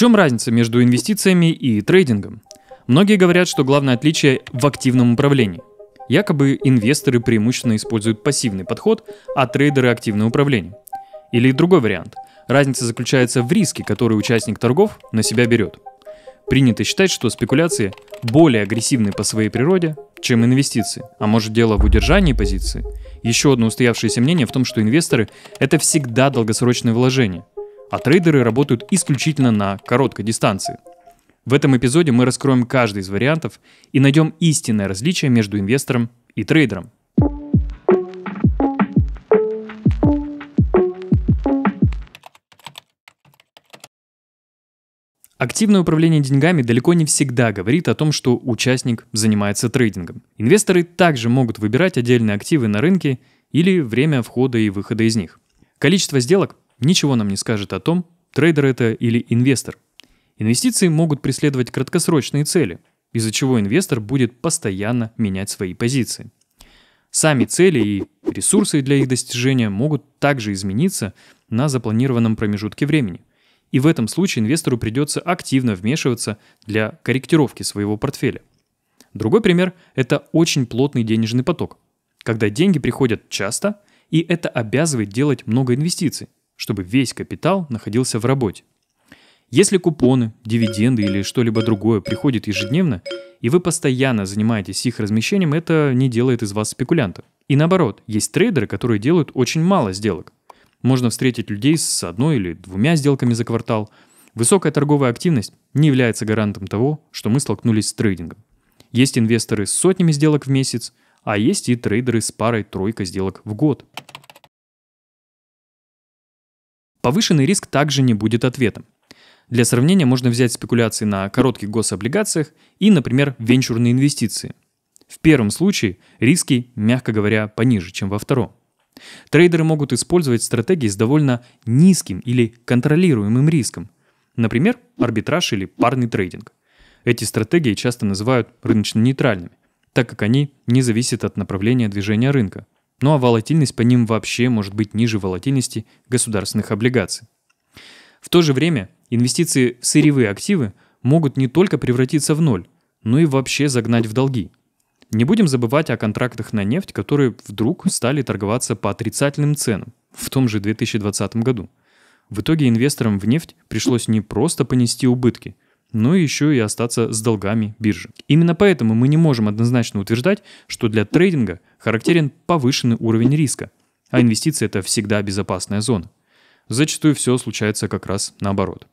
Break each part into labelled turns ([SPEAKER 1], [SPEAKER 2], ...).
[SPEAKER 1] чем разница между инвестициями и трейдингом? Многие говорят, что главное отличие в активном управлении. Якобы инвесторы преимущественно используют пассивный подход, а трейдеры – активное управление. Или другой вариант. Разница заключается в риске, который участник торгов на себя берет. Принято считать, что спекуляции более агрессивны по своей природе, чем инвестиции, а может дело в удержании позиции. Еще одно устоявшееся мнение в том, что инвесторы – это всегда долгосрочные вложения, а трейдеры работают исключительно на короткой дистанции. В этом эпизоде мы раскроем каждый из вариантов и найдем истинное различие между инвестором и трейдером. Активное управление деньгами далеко не всегда говорит о том, что участник занимается трейдингом. Инвесторы также могут выбирать отдельные активы на рынке или время входа и выхода из них. Количество сделок ничего нам не скажет о том, трейдер это или инвестор. Инвестиции могут преследовать краткосрочные цели, из-за чего инвестор будет постоянно менять свои позиции. Сами цели и ресурсы для их достижения могут также измениться на запланированном промежутке времени. И в этом случае инвестору придется активно вмешиваться для корректировки своего портфеля. Другой пример – это очень плотный денежный поток, когда деньги приходят часто, и это обязывает делать много инвестиций чтобы весь капитал находился в работе. Если купоны, дивиденды или что-либо другое приходит ежедневно, и вы постоянно занимаетесь их размещением, это не делает из вас спекулянта. И наоборот, есть трейдеры, которые делают очень мало сделок. Можно встретить людей с одной или двумя сделками за квартал. Высокая торговая активность не является гарантом того, что мы столкнулись с трейдингом. Есть инвесторы с сотнями сделок в месяц, а есть и трейдеры с парой-тройкой сделок в год. Повышенный риск также не будет ответом. Для сравнения можно взять спекуляции на коротких гособлигациях и, например, венчурные инвестиции. В первом случае риски, мягко говоря, пониже, чем во втором. Трейдеры могут использовать стратегии с довольно низким или контролируемым риском, например, арбитраж или парный трейдинг. Эти стратегии часто называют рыночно-нейтральными, так как они не зависят от направления движения рынка – ну а волатильность по ним вообще может быть ниже волатильности государственных облигаций. В то же время инвестиции в сырьевые активы могут не только превратиться в ноль, но и вообще загнать в долги. Не будем забывать о контрактах на нефть, которые вдруг стали торговаться по отрицательным ценам в том же 2020 году. В итоге инвесторам в нефть пришлось не просто понести убытки – но ну еще и остаться с долгами биржи. Именно поэтому мы не можем однозначно утверждать, что для трейдинга характерен повышенный уровень риска, а инвестиции это всегда безопасная зона. Зачастую все случается как раз наоборот.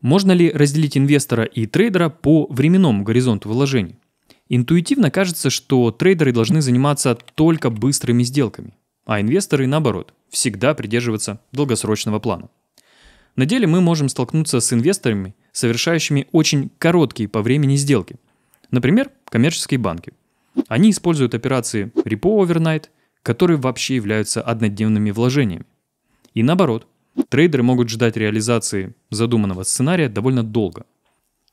[SPEAKER 1] Можно ли разделить инвестора и трейдера по временному горизонту вложений? Интуитивно кажется, что трейдеры должны заниматься только быстрыми сделками, а инвесторы, наоборот, всегда придерживаться долгосрочного плана. На деле мы можем столкнуться с инвесторами, совершающими очень короткие по времени сделки. Например, коммерческие банки. Они используют операции Repo Overnight, которые вообще являются однодневными вложениями. И наоборот, трейдеры могут ждать реализации задуманного сценария довольно долго.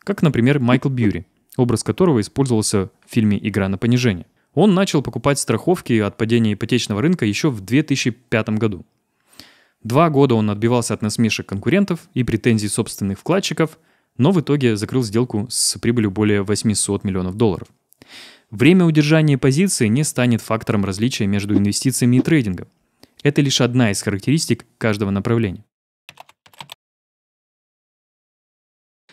[SPEAKER 1] Как, например, Майкл Бьюри, образ которого использовался в фильме «Игра на понижение». Он начал покупать страховки от падения ипотечного рынка еще в 2005 году. Два года он отбивался от насмешек конкурентов и претензий собственных вкладчиков, но в итоге закрыл сделку с прибылью более 800 миллионов долларов. Время удержания позиции не станет фактором различия между инвестициями и трейдингом. Это лишь одна из характеристик каждого направления.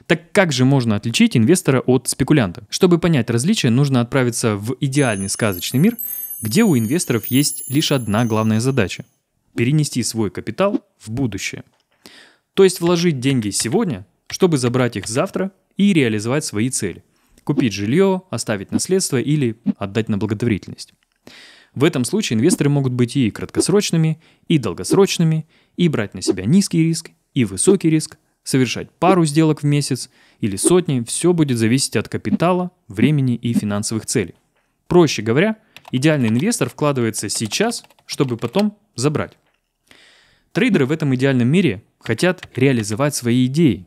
[SPEAKER 1] Так как же можно отличить инвестора от спекулянта? Чтобы понять различия, нужно отправиться в идеальный сказочный мир, где у инвесторов есть лишь одна главная задача – перенести свой капитал в будущее. То есть вложить деньги сегодня, чтобы забрать их завтра и реализовать свои цели. Купить жилье, оставить наследство или отдать на благотворительность. В этом случае инвесторы могут быть и краткосрочными, и долгосрочными, и брать на себя низкий риск, и высокий риск, совершать пару сделок в месяц или сотни, все будет зависеть от капитала, времени и финансовых целей. Проще говоря, идеальный инвестор вкладывается сейчас, чтобы потом забрать. Трейдеры в этом идеальном мире хотят реализовать свои идеи.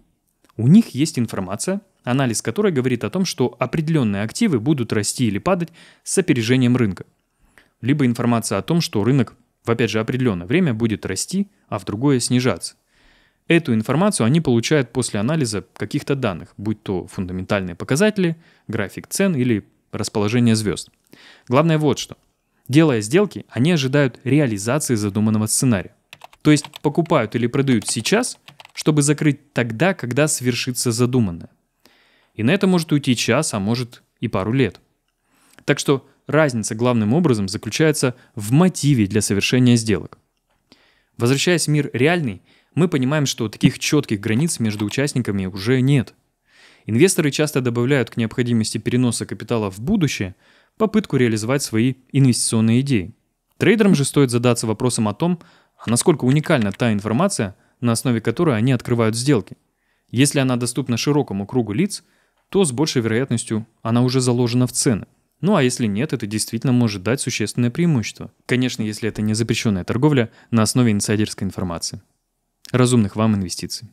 [SPEAKER 1] У них есть информация, анализ которой говорит о том, что определенные активы будут расти или падать с опережением рынка. Либо информация о том, что рынок в опять же определенное время будет расти, а в другое снижаться. Эту информацию они получают после анализа каких-то данных, будь то фундаментальные показатели, график цен или расположение звезд. Главное вот что. Делая сделки, они ожидают реализации задуманного сценария. То есть покупают или продают сейчас, чтобы закрыть тогда, когда свершится задуманное. И на это может уйти час, а может и пару лет. Так что разница главным образом заключается в мотиве для совершения сделок. Возвращаясь в мир реальный, мы понимаем, что таких четких границ между участниками уже нет. Инвесторы часто добавляют к необходимости переноса капитала в будущее попытку реализовать свои инвестиционные идеи. Трейдерам же стоит задаться вопросом о том, а насколько уникальна та информация, на основе которой они открывают сделки. Если она доступна широкому кругу лиц, то с большей вероятностью она уже заложена в цены. Ну а если нет, это действительно может дать существенное преимущество. Конечно, если это не запрещенная торговля на основе инсайдерской информации. Разумных вам инвестиций.